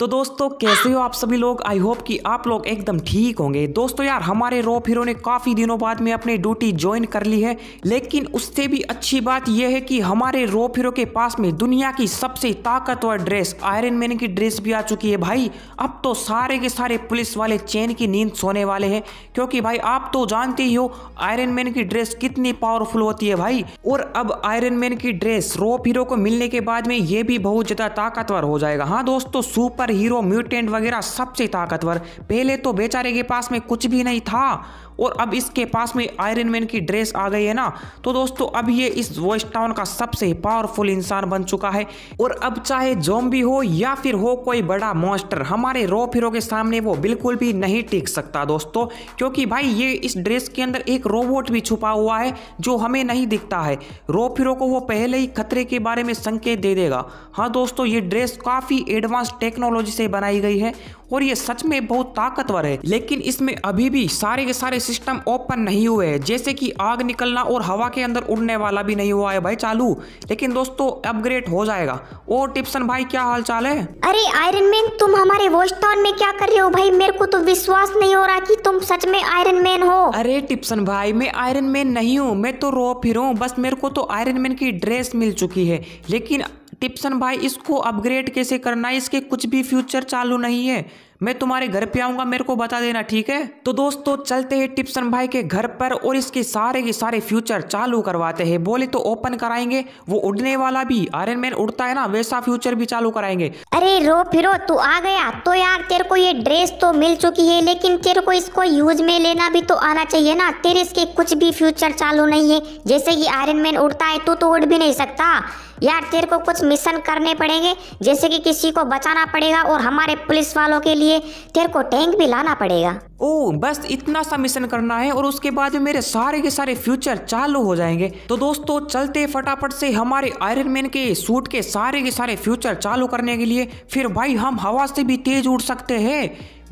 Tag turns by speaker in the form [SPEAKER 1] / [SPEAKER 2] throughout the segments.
[SPEAKER 1] तो दोस्तों कैसे हो आप सभी लोग आई होप कि आप लोग एकदम ठीक होंगे दोस्तों यार हमारे रॉप हीरो ने काफ़ी दिनों बाद में अपनी ड्यूटी ज्वाइन कर ली है लेकिन उससे भी अच्छी बात यह है कि हमारे रॉप हीरो के पास में दुनिया की सबसे ताकतवर ड्रेस आयरन मैन की ड्रेस भी आ चुकी है भाई अब तो सारे के सारे पुलिस वाले चैन की नींद सोने वाले हैं क्योंकि भाई आप तो जानते ही हो आयरन मैन की ड्रेस कितनी पावरफुल होती है भाई और अब आयरन मैन की ड्रेस रॉप हीरो को मिलने के बाद में ये भी बहुत ज़्यादा ताकतवर हो जाएगा हाँ दोस्तों सुपर सुपर हीरो म्यूटेंट वगैरह सबसे ताकतवर पहले तो बेचारे के पास में कुछ भी नहीं था और अब इसके पास में आयरन मैन की ड्रेस आ गई है ना तो दोस्तों अब ये इस वॉइस टाउन का सबसे पावरफुल इंसान बन चुका है और अब चाहे जोम्बी हो या फिर हो कोई बड़ा मॉन्स्टर हमारे रॉ हीरो के सामने वो बिल्कुल भी नहीं टिक सकता दोस्तों क्योंकि भाई ये इस ड्रेस के अंदर एक रोबोट भी छुपा हुआ है जो हमें नहीं दिखता है रॉ हीरो को वो पहले ही खतरे के बारे में संकेत दे देगा हाँ दोस्तों ये ड्रेस काफी एडवांस टेक्नोलॉजी टेक्नोलॉजी से बनाई गई है और ये सच में बहुत ताकतवर है लेकिन इसमें अभी भी सारे के सारे सिस्टम ओपन नहीं हुए हैं जैसे कि आग निकलना और हवा के अंदर उड़ने वाला भी नहीं हुआ है भाई चालू लेकिन दोस्तों अपग्रेड हो जाएगा और टिप्सन भाई क्या हाल चाल है अरे आयरन मैन तुम हमारे वोस्टॉन में क्या कर रहे हो भाई मेरे को तो विश्वास नहीं हो रहा की तुम सच में आयरन मैन हो अरे टिप्सन भाई मैं आयरन मैन नहीं हूँ मैं तो रो फिर बस मेरे को तो आयरन मैन की ड्रेस मिल चुकी है लेकिन टिप्सन भाई इसको अपग्रेड कैसे करना है इसके कुछ भी फ्यूचर चालू नहीं है मैं तुम्हारे घर पे आऊंगा मेरे को बता देना ठीक है तो दोस्तों चलते हैं टिप्सन भाई के घर पर और इसके सारे के सारे फ्यूचर चालू करवाते हैं बोले तो ओपन कराएंगे वो उड़ने वाला भी आयरन मैन उड़ता है ना वैसा फ्यूचर भी चालू कराएंगे अरे रो फिर तू आ गया तो यार तेरे को ये ड्रेस तो मिल चुकी है लेकिन तेरे को इसको यूज में लेना भी तो आना चाहिए ना तेरे इसके कुछ भी फ्यूचर चालू नहीं है जैसे की आयरन मैन उड़ता है तू तो उड़ भी नहीं सकता यार तेरे को कुछ मिशन करने पड़ेंगे जैसे कि किसी को बचाना पड़ेगा और हमारे पुलिस वालों के लिए लिए तेरे को टैंक भी लाना पड़ेगा ओ बस इतना सा मिशन करना है और उसके बाद मेरे सारे के सारे फ्यूचर चालू हो जाएंगे तो दोस्तों चलते फटाफट से हमारे आयरन मैन के सूट के सारे के सारे फ्यूचर चालू करने के लिए फिर भाई हम हवा से भी तेज उड़ सकते हैं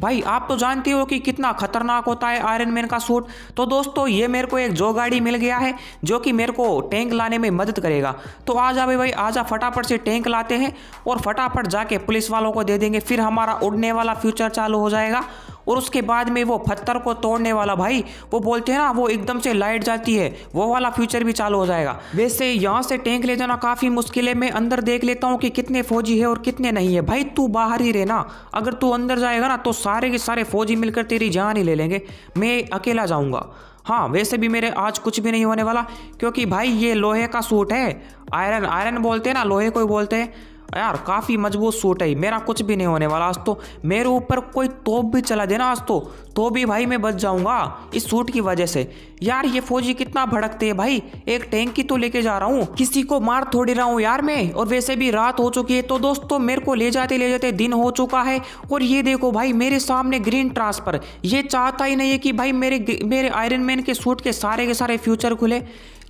[SPEAKER 1] भाई आप तो जानते हो कि कितना खतरनाक होता है आयरन मैन का सूट तो दोस्तों ये मेरे को एक जो गाड़ी मिल गया है जो कि मेरे को टैंक लाने में मदद करेगा तो आ जा भाई भाई आ जा फटाफट से टैंक लाते हैं और फटाफट जाके पुलिस वालों को दे देंगे फिर हमारा उड़ने वाला फ्यूचर चालू हो जाएगा और उसके बाद में वो पत्थर को तोड़ने वाला भाई वो बोलते हैं ना वो एकदम से लाइट जाती है वो वाला फ्यूचर भी चालू हो जाएगा वैसे यहाँ से टैंक ले जाना काफ़ी मुश्किल है मैं अंदर देख लेता हूँ कि कितने फौजी है और कितने नहीं है भाई तू बाहर ही रहना अगर तू अंदर जाएगा ना तो सारे के सारे फौजी मिलकर तेरी जान ही ले लेंगे मैं अकेला जाऊँगा हाँ वैसे भी मेरे आज कुछ भी नहीं होने वाला क्योंकि भाई ये लोहे का सूट है आयरन आयरन बोलते हैं ना लोहे को ही बोलते हैं यार काफ़ी मजबूत सूट है मेरा कुछ भी नहीं होने वाला आज तो मेरे ऊपर कोई तोप भी चला देना आज तो तो भी भाई मैं बच जाऊंगा इस सूट की वजह से यार ये फौजी कितना भड़कते हैं भाई एक टैंक की तो लेके जा रहा हूँ किसी को मार थोड़ी रहा हूँ यार मैं और वैसे भी रात हो चुकी है तो दोस्तों मेरे को ले जाते ले जाते दिन हो चुका है और ये देखो भाई मेरे सामने ग्रीन ट्रांसफर ये चाहता ही नहीं है कि भाई मेरे मेरे आयरन मैन के सूट के सारे के सारे फ्यूचर खुले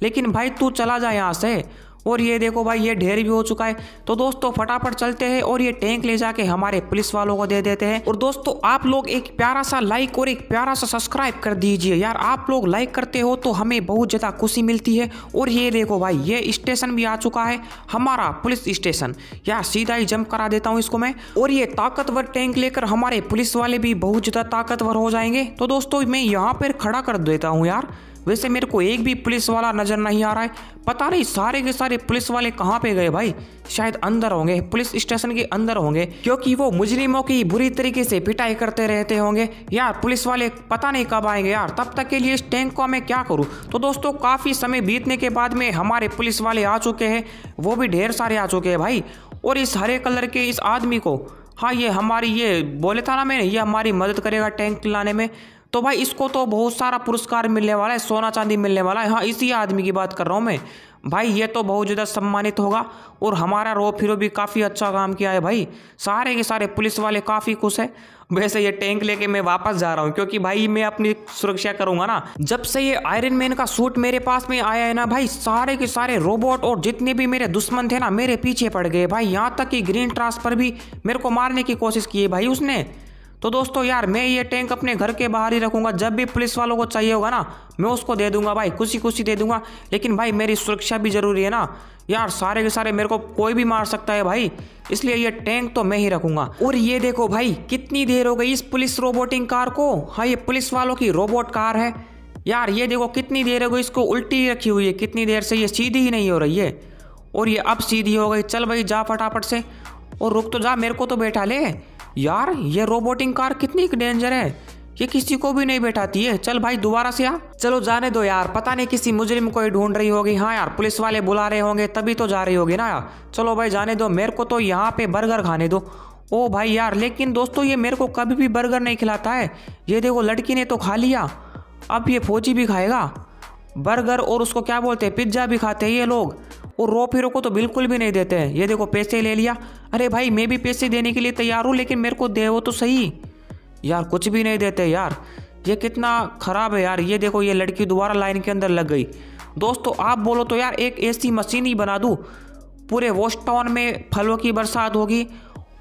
[SPEAKER 1] लेकिन भाई तू चला जा यहाँ से और ये देखो भाई ये ढेर भी हो चुका है तो दोस्तों फटाफट चलते हैं और ये टैंक ले जाके हमारे पुलिस वालों को दे देते हैं और दोस्तों आप लोग एक प्यारा सा लाइक और एक प्यारा सा सब्सक्राइब कर दीजिए यार आप लोग लाइक करते हो तो हमें बहुत ज़्यादा खुशी मिलती है और ये देखो भाई ये स्टेशन भी आ चुका है हमारा पुलिस स्टेशन यार सीधा ही जम्प करा देता हूँ इसको मैं और ये ताकतवर टैंक लेकर हमारे पुलिस वाले भी बहुत ज़्यादा ताकतवर हो जाएंगे तो दोस्तों मैं यहाँ पर खड़ा कर देता हूँ यार वैसे मेरे को एक भी पुलिस वाला नज़र नहीं आ रहा है पता नहीं सारे के सारे पुलिस वाले कहाँ पे गए भाई शायद अंदर होंगे पुलिस स्टेशन के अंदर होंगे क्योंकि वो मुजरिमों की बुरी तरीके से पिटाई करते रहते होंगे यार पुलिस वाले पता नहीं कब आएंगे यार तब तक के लिए इस टैंक को मैं क्या करूँ तो दोस्तों काफ़ी समय बीतने के बाद में हमारे पुलिस वाले आ चुके हैं वो भी ढेर सारे आ चुके हैं भाई और इस हरे कलर के इस आदमी को हाँ ये हमारी ये बोले था ना मैंने ये हमारी मदद करेगा टैंक लाने में तो भाई इसको तो बहुत सारा पुरस्कार मिलने वाला है सोना चांदी मिलने वाला है हाँ इसी आदमी की बात कर रहा हूँ मैं भाई ये तो बहुत ज़्यादा सम्मानित होगा और हमारा रो फिरो भी काफ़ी अच्छा काम किया है भाई सारे के सारे पुलिस वाले काफ़ी खुश है वैसे ये टैंक लेके मैं वापस जा रहा हूँ क्योंकि भाई मैं अपनी सुरक्षा करूँगा ना जब से ये आयरन मैन का सूट मेरे पास में आया है ना भाई सारे के सारे रोबोट और जितने भी मेरे दुश्मन थे ना मेरे पीछे पड़ गए भाई यहाँ तक कि ग्रीन ट्रांस पर भी मेरे को मारने की कोशिश की है भाई उसने तो दोस्तों यार मैं ये टैंक अपने घर के बाहर ही रखूंगा जब भी पुलिस वालों को चाहिए होगा ना मैं उसको दे दूंगा भाई खुशी खुशी दे दूंगा लेकिन भाई मेरी सुरक्षा भी ज़रूरी है ना यार सारे के सारे मेरे को कोई भी मार सकता है भाई इसलिए ये टैंक तो मैं ही रखूंगा और ये देखो भाई कितनी देर हो गई इस पुलिस रोबोटिंग कार को हाँ ये पुलिस वालों की रोबोट कार है यार ये देखो कितनी देर हो गई इसको उल्टी रखी हुई है कितनी देर से ये सीधी ही नहीं हो रही है और ये अब सीधी हो गई चल भाई जा फटाफट से और रुक तो जा मेरे को तो बैठा ले यार ये रोबोटिंग कार कितनी डेंजर है ये किसी को भी नहीं बैठाती है चल भाई दोबारा से आ चलो जाने दो यार पता नहीं किसी मुजरिम को ढूंढ रही होगी हाँ यार पुलिस वाले बुला रहे होंगे तभी तो जा रही होगी ना यार चलो भाई जाने दो मेरे को तो यहाँ पे बर्गर खाने दो ओ भाई यार लेकिन दोस्तों ये मेरे को कभी भी बर्गर नहीं खिलाता है ये देखो लड़की ने तो खा लिया अब ये फौजी भी खाएगा बर्गर और उसको क्या बोलते हैं पिज्ज़ा भी खाते हैं ये लोग और रॉप हीरो को तो बिल्कुल भी नहीं देते हैं ये देखो पैसे ले लिया अरे भाई मैं भी पैसे देने के लिए तैयार हूँ लेकिन मेरे को दे वो तो सही यार कुछ भी नहीं देते यार ये कितना ख़राब है यार ये देखो ये लड़की दोबारा लाइन के अंदर लग गई दोस्तों आप बोलो तो यार एक ऐसी मशीन ही बना दूँ पूरे वोस्ट टाउन में फलों की बरसात होगी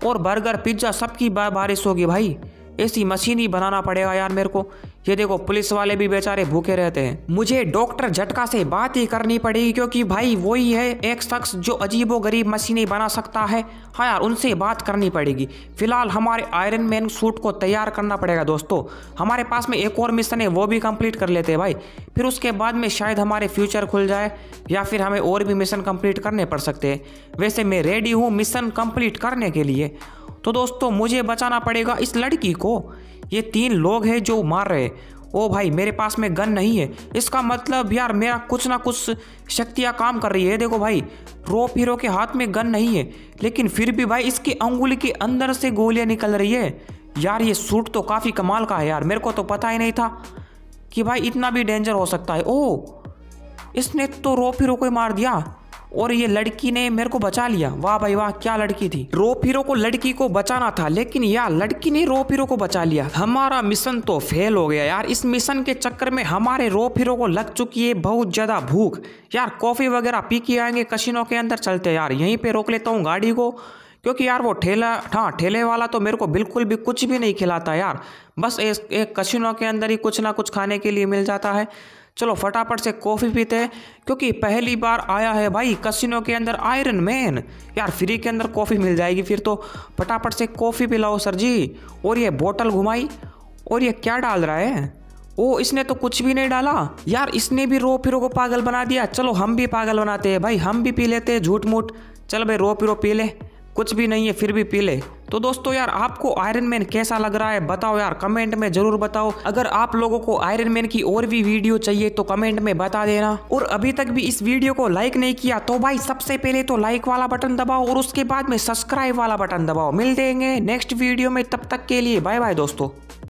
[SPEAKER 1] और बर्गर पिज्ज़ा सबकी बारिश होगी भाई ऐसी मशीन ही बनाना पड़ेगा यार मेरे को ये देखो पुलिस वाले भी बेचारे भूखे रहते हैं मुझे डॉक्टर झटका से बात ही करनी पड़ेगी क्योंकि भाई वही है एक शख्स जो अजीबो गरीब मशीनें बना सकता है हाँ यार उनसे बात करनी पड़ेगी फिलहाल हमारे आयरन मैन सूट को तैयार करना पड़ेगा दोस्तों हमारे पास में एक और मिशन है वो भी कंप्लीट कर लेते हैं भाई फिर उसके बाद में शायद हमारे फ्यूचर खुल जाए या फिर हमें और भी मिशन कम्प्लीट करने पड़ सकते हैं वैसे मैं रेडी हूँ मिशन कम्प्लीट करने के लिए तो दोस्तों मुझे बचाना पड़ेगा इस लड़की को ये तीन लोग हैं जो मार रहे ओ भाई मेरे पास में गन नहीं है इसका मतलब यार मेरा कुछ ना कुछ शक्तियाँ काम कर रही है देखो भाई रो फिरो के हाथ में गन नहीं है लेकिन फिर भी भाई इसकी अंगुली के अंदर से गोलियाँ निकल रही है यार ये सूट तो काफ़ी कमाल का है यार मेरे को तो पता ही नहीं था कि भाई इतना भी डेंजर हो सकता है ओ इसने तो रो हीरो को ही मार दिया और ये लड़की ने मेरे को बचा लिया वाह भाई वाह क्या लड़की थी रोप हीरो को लड़की को बचाना था लेकिन यार लड़की ने रोप हीरो को बचा लिया हमारा मिशन तो फेल हो गया यार इस मिशन के चक्कर में हमारे रोप हीरो को लग चुकी है बहुत ज्यादा भूख यार कॉफी वगैरह पी के आएंगे कशिनों के अंदर चलते यार यहीं पे रोक लेता हूँ गाड़ी को क्योंकि यार वो ठेला हाँ ठेले वाला तो मेरे को बिल्कुल भी कुछ भी नहीं खिलाता यार बस एक, एक के अंदर ही कुछ ना कुछ खाने के लिए मिल जाता है चलो फटाफट से कॉफ़ी पीते हैं क्योंकि पहली बार आया है भाई कसिनो के अंदर आयरन मैन यार फ्री के अंदर कॉफ़ी मिल जाएगी फिर तो फटाफट से कॉफ़ी पिलाओ सर जी और ये बोतल घुमाई और ये क्या डाल रहा है ओ इसने तो कुछ भी नहीं डाला यार इसने भी रो पिरो को पागल बना दिया चलो हम भी पागल बनाते हैं भाई हम भी पी लेते हैं झूठ मूठ चल भाई रो पिरो पी ले कुछ भी नहीं है फिर भी पी ले तो दोस्तों यार आपको आयरन मैन कैसा लग रहा है बताओ यार कमेंट में जरूर बताओ अगर आप लोगों को आयरन मैन की और भी वीडियो चाहिए तो कमेंट में बता देना और अभी तक भी इस वीडियो को लाइक नहीं किया तो भाई सबसे पहले तो लाइक वाला बटन दबाओ और उसके बाद में सब्सक्राइब वाला बटन दबाओ मिल देंगे नेक्स्ट वीडियो में तब तक के लिए बाय बाय दोस्तों